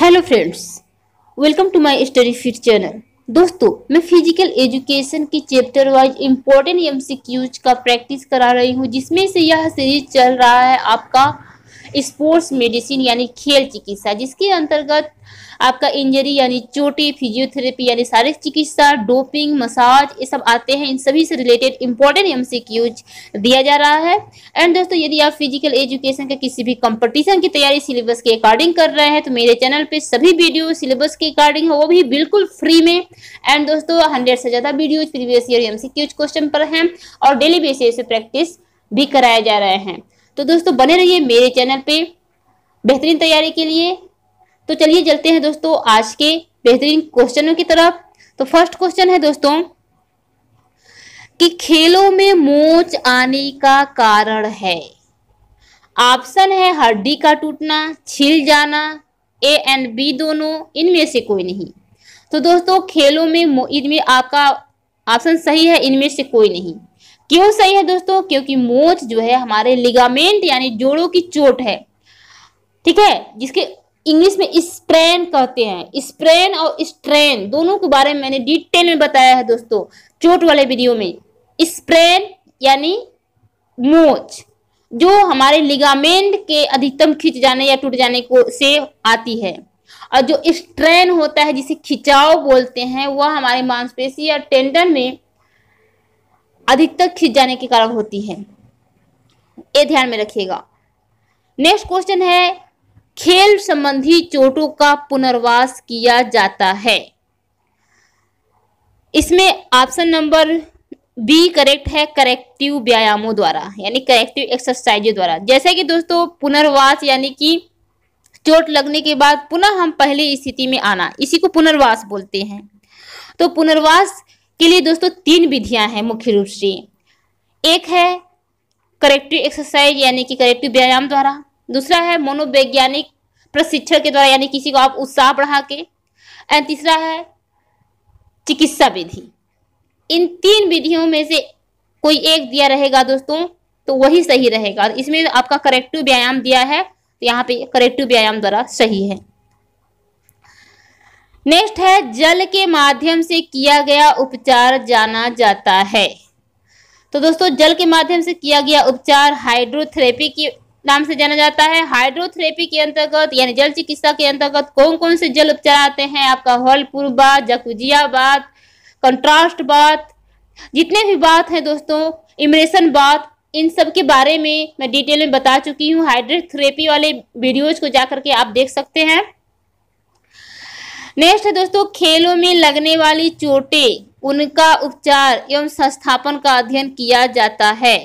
hello friends welcome to my study fit channel दोस्तों मैं physical education की chapter wise important MCQs का practice करा रही हूँ जिसमें से यह सीरीज चल रहा है आपका स्पोर्ट्स मेडिसिन यानी खेल चिकित्सा जिसके अंतर्गत आपका इंजरी यानी चोटी फिजियोथेरेपी यानी शारीरिक चिकित्सा डोपिंग मसाज ये सब आते हैं इन सभी से रिलेटेड इंपॉर्टेंट एम दिया जा रहा है एंड दोस्तों यदि आप फिजिकल एजुकेशन के किसी भी कंपटीशन की तैयारी सिलेबस के अकॉर्डिंग कर रहे हैं तो मेरे चैनल पे सभी वीडियो सिलेबस के अकॉर्डिंग है वो भी बिल्कुल फ्री में एंड दोस्तों हंड्रेड से ज़्यादा video previous year M question पर हैं और डेली बेसिस प्रैक्टिस भी कराए जा रहे हैं तो दोस्तों बने रहिए मेरे चैनल पे बेहतरीन तैयारी के लिए तो चलिए चलते हैं दोस्तों आज के बेहतरीन क्वेश्चनों की तरफ तो फर्स्ट क्वेश्चन है दोस्तों कि खेलों में मोच आने का कारण है ऑप्शन है हड्डी का टूटना छिल जाना ए एंड बी दोनों इनमें से कोई नहीं तो दोस्तों खेलों में इनमें आपका ऑप्शन सही है इनमें से कोई नहीं क्यों सही है दोस्तों क्योंकि मोच जो है हमारे लिगामेंट यानी जोड़ों की चोट है ठीक है जिसके इंग्लिश में स्प्रेन कहते हैं स्प्रेन और स्ट्रेन दोनों के बारे में मैंने डिटेल में बताया है दोस्तों चोट वाले वीडियो में स्प्रेन यानी मोच जो हमारे लिगामेंट के अधिकतम खिंच जाने या टूट जाने को से आती है और जो स्ट्रेन होता है जिसे खिंचाव बोलते हैं वह हमारे मांसपेशी या टेंडन में अधिकतर खिंच जाने के कारण होती है ये ध्यान में रखिएगा नेक्स्ट क्वेश्चन है खेल संबंधी चोटों का पुनर्वास किया जाता है इसमें ऑप्शन नंबर बी करेक्ट है करेक्टिव व्यायामों द्वारा यानी करेक्टिव एक्सरसाइजों द्वारा जैसे कि दोस्तों पुनर्वास यानी कि चोट लगने के बाद पुनः हम पहली स्थिति में आना इसी को पुनर्वास बोलते हैं तो पुनर्वास के लिए दोस्तों तीन विधियां हैं मुख्य रूप से एक है करेक्टिव एक्सरसाइज यानी कि करेक्टिव व्यायाम द्वारा दूसरा है मनोवैज्ञानिक प्रशिक्षण के द्वारा यानी किसी को आप उत्साह बढ़ा के एंड तीसरा है चिकित्सा विधि इन तीन विधियों में से कोई एक दिया रहेगा दोस्तों तो वही सही रहेगा इसमें आपका करेक्टिव व्यायाम दिया है तो यहाँ पे करेक्टिव व्यायाम द्वारा सही है नेक्स्ट है जल के माध्यम से किया गया उपचार जाना जाता है तो दोस्तों जल के माध्यम से किया गया उपचार हाइड्रोथेरेपी की नाम से जाना जाता है हाइड्रोथेरेपी के अंतर्गत यानी जल चिकित्सा के अंतर्गत कौन कौन से जल उपचार आते हैं आपका हॉलपुर बात जकुजिया बात कंट्रास्ट बात जितने भी बात है दोस्तों इमरेशन बात इन सब के बारे में मैं डिटेल में बता चुकी हूँ हाइड्रोथेरेपी वाले वीडियोज को जाकर के आप देख सकते हैं नेक्स्ट है दोस्तों खेलों में लगने वाली चोटें उनका उपचार एवं संस्थापन का अध्ययन किया जाता है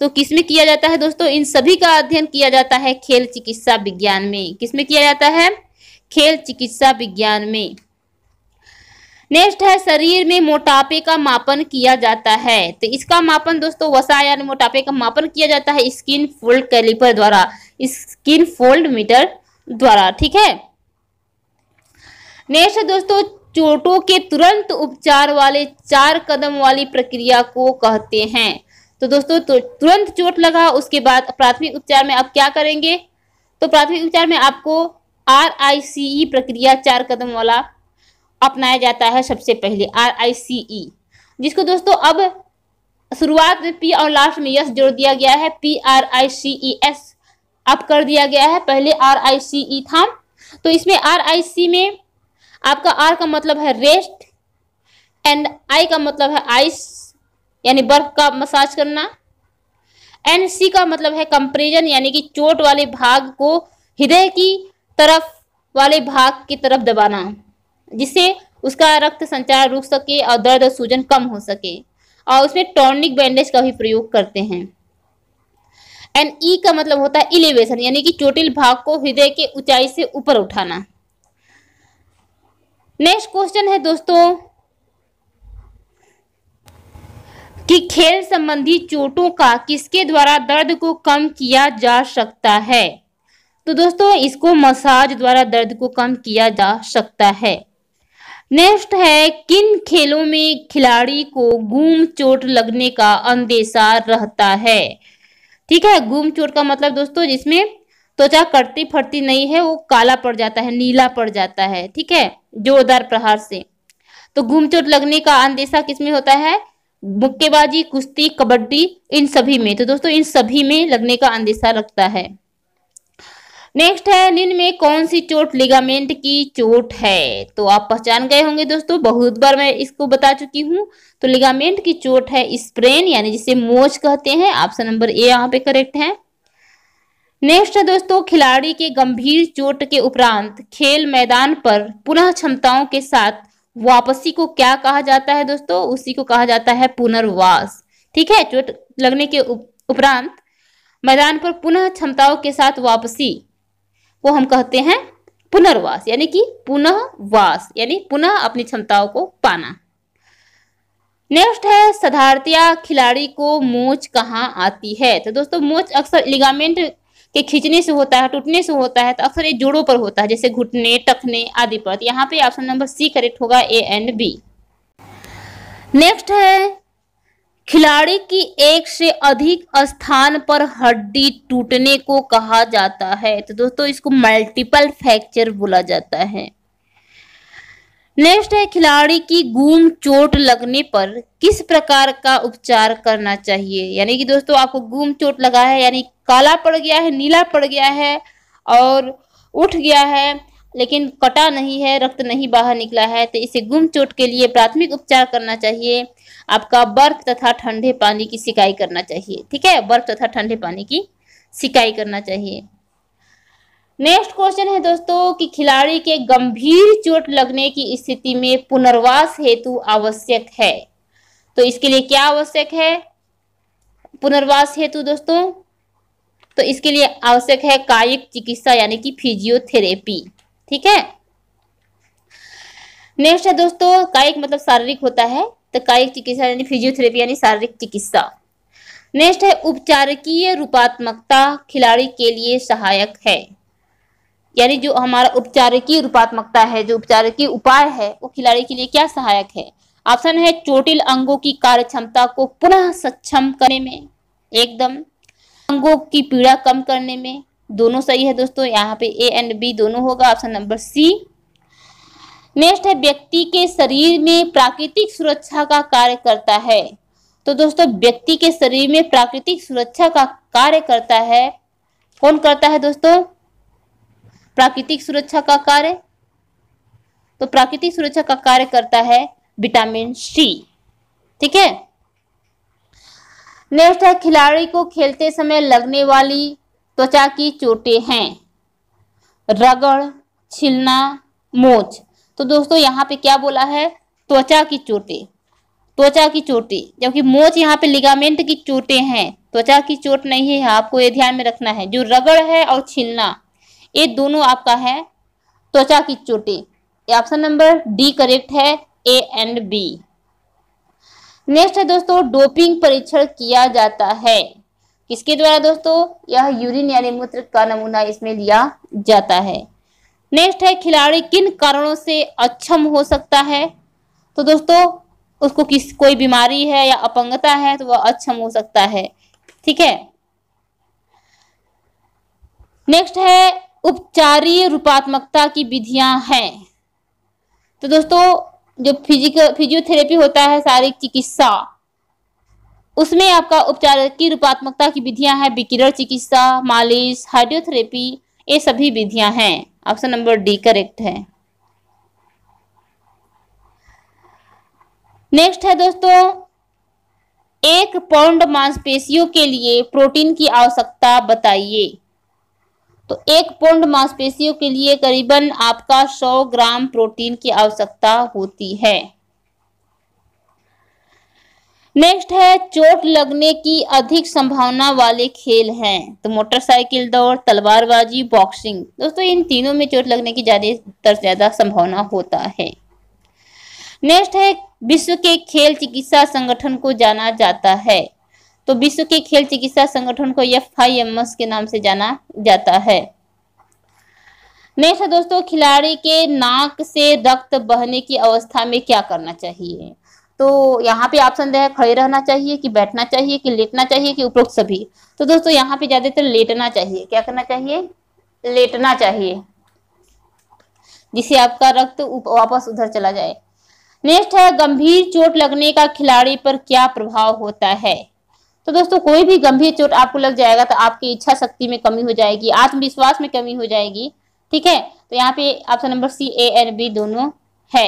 तो किसमें किया जाता है दोस्तों इन सभी का अध्ययन किया जाता है खेल चिकित्सा विज्ञान में किसमें किया जाता है खेल चिकित्सा विज्ञान में नेक्स्ट है शरीर में मोटापे का मापन किया जाता है तो इसका मापन दोस्तों वसा यानी मोटापे का मापन किया जाता है स्किन फोल्ड कैलिपर द्वारा स्किन फोल्ड मीटर द्वारा ठीक है नेक्स्ट दोस्तों चोटों के तुरंत उपचार वाले चार कदम वाली प्रक्रिया को कहते हैं तो दोस्तों तो तुरंत चोट लगा उसके बाद प्राथमिक उपचार में आप क्या करेंगे तो प्राथमिक उपचार में आपको आर आई सी ई प्रक्रिया चार कदम वाला अपनाया जाता है सबसे पहले आर आई सी ई जिसको दोस्तों अब शुरुआत में पी और लास्ट में यस जोड़ दिया गया है P R I C E S अब कर दिया गया है पहले आर आई सी ई था तो इसमें आर आई सी में आपका आर का मतलब है रेस्ट एंड आई का मतलब है आइस यानी बर्फ का मसाज करना एंड सी का मतलब है कंप्रेजन यानी कि चोट वाले भाग को हृदय की तरफ वाले भाग की तरफ दबाना जिससे उसका रक्त संचार रुक सके और दर्द और सूजन कम हो सके और उसमें टॉनिक बैंडेज का भी प्रयोग करते हैं एंड ई e का मतलब होता है इलिवेशन यानी कि चोटिल भाग को हृदय के ऊंचाई से ऊपर उठाना नेक्स्ट क्वेश्चन है दोस्तों कि खेल संबंधी चोटों का किसके द्वारा दर्द को कम किया जा सकता है तो दोस्तों इसको मसाज द्वारा दर्द को कम किया जा सकता है नेक्स्ट है किन खेलों में खिलाड़ी को गुम चोट लगने का अंदेशा रहता है ठीक है गुम चोट का मतलब दोस्तों जिसमें त्वचा तो कटती फटती नहीं है वो काला पड़ जाता है नीला पड़ जाता है ठीक है जोरदार प्रहार से तो घूम चोट लगने का अंदेशा किसमें होता है मुक्केबाजी कुश्ती कबड्डी इन सभी में तो दोस्तों इन सभी में लगने का अंदेशा रखता है नेक्स्ट है निम्न में कौन सी चोट लिगामेंट की चोट है तो आप पहचान गए होंगे दोस्तों बहुत बार मैं इसको बता चुकी हूँ तो लिगामेंट की चोट है स्प्रेन यानी जिसे मोच कहते हैं ऑप्शन नंबर ए यहाँ पे करेक्ट है नेक्स्ट है दोस्तों खिलाड़ी के गंभीर चोट के उपरांत खेल मैदान पर पुनः क्षमताओं के साथ वापसी को क्या कहा जाता है दोस्तों उसी को कहा जाता है पुनर्वास ठीक है चोट लगने के उपरांत मैदान पर पुनः क्षमताओं के साथ वापसी को हम कहते हैं पुनर्वास यानी कि पुनः वास यानी पुनः अपनी क्षमताओं को पाना नेक्स्ट है सधारतिया खिलाड़ी को मोच कहाँ आती है तो दोस्तों मोच अक्सर लिगामेंट के खींचने से होता है टूटने से होता है तो अक्सर ये जोड़ों पर होता है जैसे घुटने टखने आदि पर तो यहाँ पे ऑप्शन नंबर सी करेक्ट होगा ए एंड बी नेक्स्ट है खिलाड़ी की एक से अधिक स्थान पर हड्डी टूटने को कहा जाता है तो दोस्तों इसको मल्टीपल फ्रैक्चर बोला जाता है नेक्स्ट है खिलाड़ी की गुम चोट लगने पर किस प्रकार का उपचार करना चाहिए यानी कि दोस्तों आपको गूम चोट लगा है यानी काला पड़ गया है नीला पड़ गया है और उठ गया है लेकिन कटा नहीं है रक्त नहीं बाहर निकला है तो इसे गुम चोट के लिए प्राथमिक उपचार करना चाहिए आपका बर्फ तथा ठंडे पानी की सिकाई करना चाहिए ठीक है बर्फ तथा ठंडे पानी की सिकाई करना चाहिए नेक्स्ट क्वेश्चन है दोस्तों कि खिलाड़ी के गंभीर चोट लगने की स्थिति में पुनर्वास हेतु आवश्यक है तो इसके लिए क्या आवश्यक है पुनर्वास हेतु दोस्तों तो इसके लिए आवश्यक है कायिक चिकित्सा यानी कि फिजियोथेरेपी ठीक है नेक्स्ट है दोस्तों कायिक मतलब शारीरिक होता है तो कायिक चिकित्सा यानी फिजियोथेरेपी यानी शारीरिक चिकित्सा नेक्स्ट है उपचारकीय रूपात्मकता खिलाड़ी के लिए सहायक है यानी जो हमारा की रूपात्मकता है जो की उपाय है वो खिलाड़ी के लिए क्या सहायक है ऑप्शन है चोटिल अंगों की कार्य क्षमता को पुनः सक्षम करने में एकदम अंगों की पीड़ा कम करने में दोनों सही है दोस्तों यहाँ पे ए एंड बी दोनों होगा ऑप्शन नंबर सी नेक्स्ट है व्यक्ति के शरीर में प्राकृतिक सुरक्षा का कार्य करता है तो दोस्तों व्यक्ति के शरीर में प्राकृतिक सुरक्षा का कार्य करता है कौन करता है दोस्तों प्राकृतिक सुरक्षा का कार्य तो प्राकृतिक सुरक्षा का कार्य करता है विटामिन सी ठीक है नेक्स्ट है खिलाड़ी को खेलते समय लगने वाली त्वचा की चोटें हैं रगड़ छिलना मोच तो दोस्तों यहाँ पे क्या बोला है त्वचा की चोटें त्वचा की चोटें जबकि मोच यहाँ पे लिगामेंट की चोटें हैं त्वचा की चोट नहीं है आपको ये ध्यान में रखना है जो रगड़ है और छिलना ये दोनों आपका है त्वचा की चोटी ऑप्शन नंबर डी करेक्ट है ए एंड बी नेक्स्ट है दोस्तों डोपिंग परीक्षण किया जाता है किसके द्वारा दोस्तों यह यूरिन यानी मूत्र का नमूना इसमें लिया जाता है नेक्स्ट है खिलाड़ी किन कारणों से अक्षम हो सकता है तो दोस्तों उसको किस कोई बीमारी है या अपंगता है तो वह अक्षम हो सकता है ठीक है नेक्स्ट है उपचारीय रूपात्मकता की विधियां हैं तो दोस्तों जो फिजिकल फिजियोथेरेपी होता है शारीरिक चिकित्सा उसमें आपका उपचार की रूपात्मकता की विधियां हैं विकिरण चिकित्सा मालिश हाइड्रोथेरेपी ये सभी विधियां हैं ऑप्शन नंबर डी करेक्ट है नेक्स्ट है दोस्तों एक पाउंड मांसपेशियों के लिए प्रोटीन की आवश्यकता बताइए तो एक पौंड मांसपेशियों के लिए करीबन आपका 100 ग्राम प्रोटीन की आवश्यकता होती है नेक्स्ट है चोट लगने की अधिक संभावना वाले खेल हैं तो मोटरसाइकिल दौड़ तलवारबाजी बॉक्सिंग दोस्तों इन तीनों में चोट लगने की ज़्यादातर ज़्यादा संभावना होता है नेक्स्ट है विश्व के खेल चिकित्सा संगठन को जाना जाता है तो विश्व के खेल चिकित्सा संगठन को एफ आई एम एस के नाम से जाना जाता है नेक्स्ट है दोस्तों खिलाड़ी के नाक से रक्त बहने की अवस्था में क्या करना चाहिए तो यहाँ पे ऑप्शन दे खड़े रहना चाहिए कि बैठना चाहिए कि लेटना चाहिए कि उपरोक्त सभी तो दोस्तों यहाँ पे ज्यादातर लेटना चाहिए क्या करना चाहिए लेटना चाहिए जिससे आपका रक्त वापस उधर चला जाए नेक्स्ट है गंभीर चोट लगने का खिलाड़ी पर क्या प्रभाव होता है तो दोस्तों कोई भी गंभीर चोट आपको लग जाएगा तो आपकी इच्छा शक्ति में कमी हो जाएगी आत्मविश्वास में कमी हो जाएगी ठीक है तो यहाँ पे option number C A and B दोनों है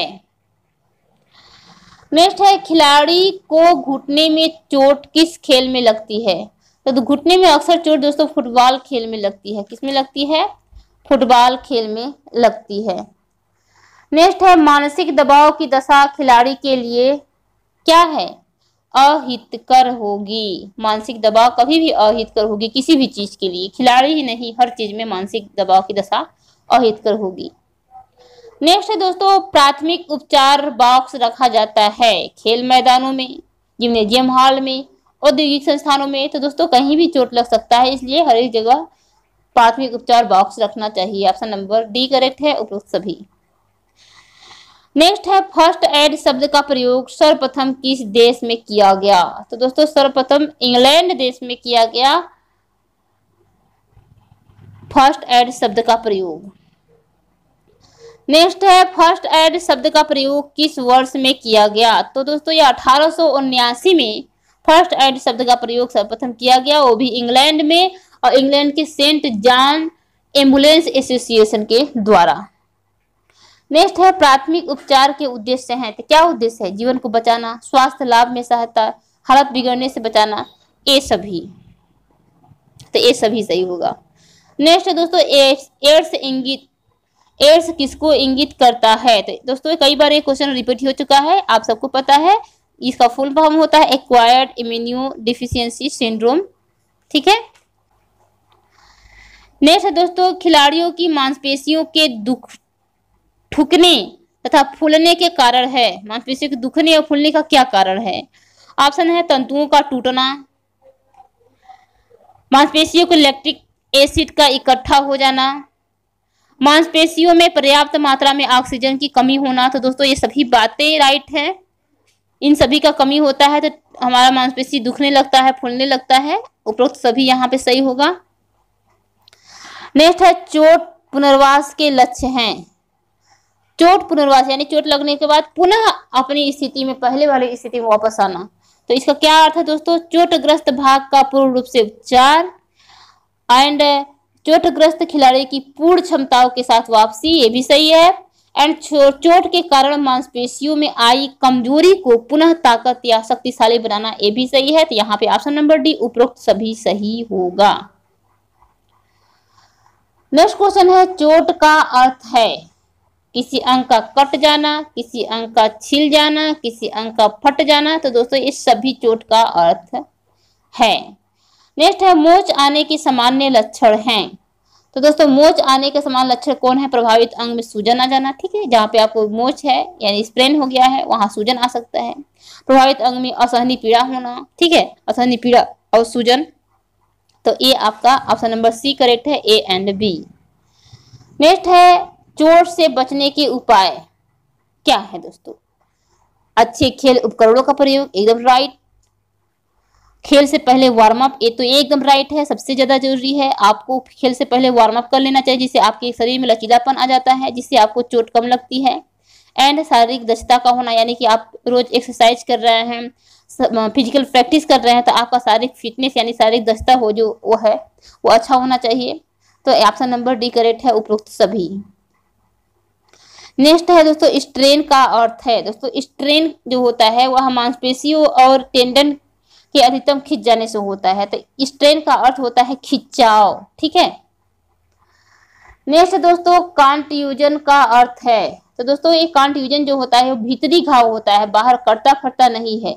नेक्स्ट है खिलाड़ी को घुटने में चोट किस खेल में लगती है तो घुटने में अक्सर चोट दोस्तों फुटबॉल खेल में लगती है किस में लगती है फुटबॉल खेल में लगती है नेक्स्ट है मानसिक दबाव की दशा खिलाड़ी के लिए क्या है अहितकर होगी मानसिक दबाव कभी भी अहितकर होगी किसी भी चीज के लिए खिलाड़ी ही नहीं हर चीज में मानसिक दबाव की दशा अहितकर होगी नेक्स्ट है दोस्तों प्राथमिक उपचार बॉक्स रखा जाता है खेल मैदानों में जिम्नेजियम हॉल में औद्योगिक संस्थानों में तो दोस्तों कहीं भी चोट लग सकता है इसलिए हर एक जगह प्राथमिक उपचार बॉक्स रखना चाहिए ऑप्शन नंबर डी करेक्ट है उपरोक्त सभी नेक्स्ट है फर्स्ट एड शब्द का प्रयोग सर्वप्रथम किस देश में किया गया तो दोस्तों सर्वप्रथम इंग्लैंड देश में किया गया फर्स्ट एड शब्द का प्रयोग नेक्स्ट है फर्स्ट एड शब्द का प्रयोग किस वर्ष में किया गया तो दोस्तों यह अठारह में फर्स्ट एड शब्द का प्रयोग सर्वप्रथम किया गया वो भी इंग्लैंड में और इंग्लैंड के सेंट जॉन एम्बुलेंस एसोसिएशन के द्वारा नेक्स्ट है प्राथमिक उपचार के उद्देश्य हैं तो क्या उद्देश्य है जीवन को बचाना स्वास्थ्य लाभ में सहायता हालत बिगड़ने से बचाना ये सभी तो ये सभी सही होगा नेक्स्ट है दोस्तों एड्स एड्स इंगित एड्स किसको इंगित करता है तो दोस्तों कई बार ये क्वेश्चन रिपीट हो चुका है आप सबको पता है इसका फुल फॉर्म होता है एक्वायर्ड इम्यूनियो डिफिशियंसी सिंड्रोम ठीक है नेक्स्ट है दोस्तों खिलाड़ियों की मांसपेशियों के दुख फूकने तथा फूलने के कारण है मांसपेशियों के दुखने और फूलने का क्या कारण है ऑप्शन है तंतुओं का टूटना मांसपेशियों को इलेक्ट्रिक एसिड का इकट्ठा हो जाना मांसपेशियों में पर्याप्त मात्रा में ऑक्सीजन की कमी होना तो दोस्तों ये सभी बातें राइट है इन सभी का कमी होता है तो हमारा मांसपेशी दुखने लगता है फूलने लगता है उपरोक्त सभी यहाँ पे सही होगा नेक्स्ट है चोट पुनर्वास के लक्ष्य हैं चोट पुनर्वास यानी चोट लगने के बाद पुनः अपनी स्थिति में पहले वाली स्थिति में वापस आना तो इसका क्या अर्थ है दोस्तों चोटग्रस्त भाग का पूर्ण रूप से उपचार एंड चोटग्रस्त खिलाड़ी की पूर्ण क्षमताओं के साथ वापसी ये भी सही है एंड चोट के कारण मांसपेशियों में आई कमजोरी को पुनः ताकत या शक्तिशाली बनाना ये भी सही है तो यहाँ पे ऑप्शन नंबर डी उपरोक्त सभी सही होगा नेक्स्ट क्वेश्चन है चोट का अर्थ है किसी अंग का कट जाना किसी अंग का छिल जाना किसी अंग का फट जाना तो दोस्तों इस सभी चोट का अर्थ है नेक्स्ट है मोच आने के सामान्य लक्षण हैं तो दोस्तों मोच आने के समान लक्षण कौन है प्रभावित अंग में सूजन आ जाना ठीक है जहाँ पे आपको मोच है यानी स्प्रेन हो गया है वहां सूजन आ सकता है प्रभावित अंग में असहनी पीड़ा होना ठीक है असहनी पीड़ा और सूजन तो ये आपका ऑप्शन नंबर सी करेक्ट है ए एंड बी नेक्स्ट है चोट से बचने के उपाय क्या है दोस्तों अच्छे खेल उपकरणों का प्रयोग एकदम राइट खेल से पहले वार्म अप ये तो एकदम राइट है सबसे ज़्यादा जरूरी है आपको खेल से पहले वार्म अप कर लेना चाहिए जिससे आपके शरीर में लचीलापन आ जाता है जिससे आपको चोट कम लगती है एंड शारीरिक दक्षता का होना यानी कि आप रोज एक्सरसाइज कर रहे हैं फिजिकल प्रैक्टिस कर रहे हैं तो आपका शारीरिक फिटनेस यानी शारीरिक दक्षता हो जो वो है वो अच्छा होना चाहिए तो ऑप्शन नंबर डी करेक्ट है उपरोक्त सभी नेक्स्ट है दोस्तों स्ट्रेन का अर्थ है दोस्तों स्ट्रेन जो होता है वह मांसपेशियों और टेंडन के अधिकतम खिंच जाने से होता है तो स्ट्रेन का अर्थ होता है खिंचाव ठीक है नेक्स्ट दोस्तों कॉन्ट्यूजन का अर्थ है तो दोस्तों ये कॉन्ट्यूजन जो होता है वो भीतरी घाव होता है बाहर कटता फटता नहीं है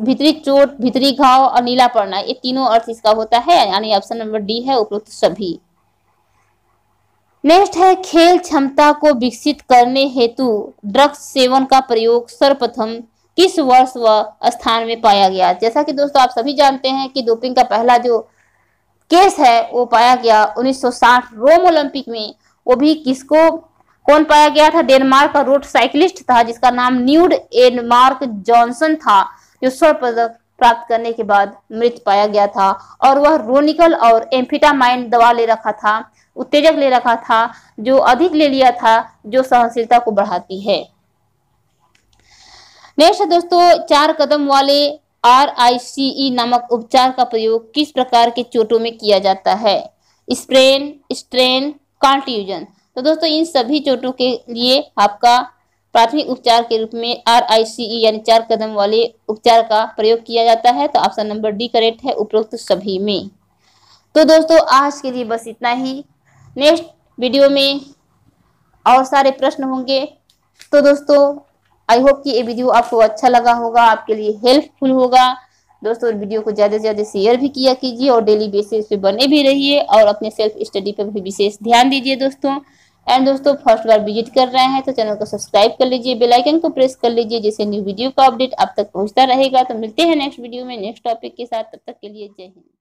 भीतरी चोट भीतरी घाव और नीला पड़ना ये तीनों अर्थ इसका होता है यानी ऑप्शन नंबर डी है उपरोक्त सभी नेक्स्ट है खेल क्षमता को विकसित करने हेतु ड्रग्स सेवन का प्रयोग सर्वप्रथम किस वर्ष व स्थान में पाया गया जैसा कि दोस्तों आप सभी जानते हैं कि डोपिंग का पहला जो केस है वो पाया गया 1960 रोम ओलंपिक में वो भी किसको कौन पाया गया था डेनमार्क का रोड साइकिलिस्ट था जिसका नाम न्यूड एनमार्क जॉनसन था जो स्वर्ण पदक प्राप्त करने के बाद मृत पाया गया था और वह रोनिकल और एम्फिटामाइन दवा ले रखा था उत्तेजक ले रखा था जो अधिक ले लिया था जो सहनशीलता को बढ़ाती है नेक्स्ट दोस्तों चार कदम वाले आर आई सी ई नामक उपचार का प्रयोग किस प्रकार के चोटों में किया जाता है स्प्रेन स्ट्रेन कॉन्ट्यूजन तो दोस्तों इन सभी चोटों के लिए आपका प्राथमिक उपचार के रूप में आर आई सी ई यानी चार कदम वाले उपचार का प्रयोग किया जाता है तो ऑप्शन नंबर डी करेक्ट है उपरोक्त सभी में तो दोस्तों आज के लिए बस इतना ही नेक्स्ट वीडियो में और सारे प्रश्न होंगे तो दोस्तों आई होप कि ये वीडियो आपको अच्छा लगा होगा आपके लिए हेल्पफुल होगा दोस्तों वीडियो को ज़्यादा से ज़्यादा शेयर भी किया कीजिए और डेली बेसिस पे बने भी रहिए और अपने सेल्फ स्टडी पर भी विशेष ध्यान दीजिए दोस्तों एंड दोस्तों फर्स्ट बार विजिट कर रहे हैं तो चैनल को सब्सक्राइब कर लीजिए बेल आइकन को प्रेस कर लीजिए जिससे न्यू वीडियो का अपडेट आप तक पहुंचता रहेगा तो मिलते हैं नेक्स्ट वीडियो में नेक्स्ट टॉपिक के साथ तब तक के लिए जय हिंद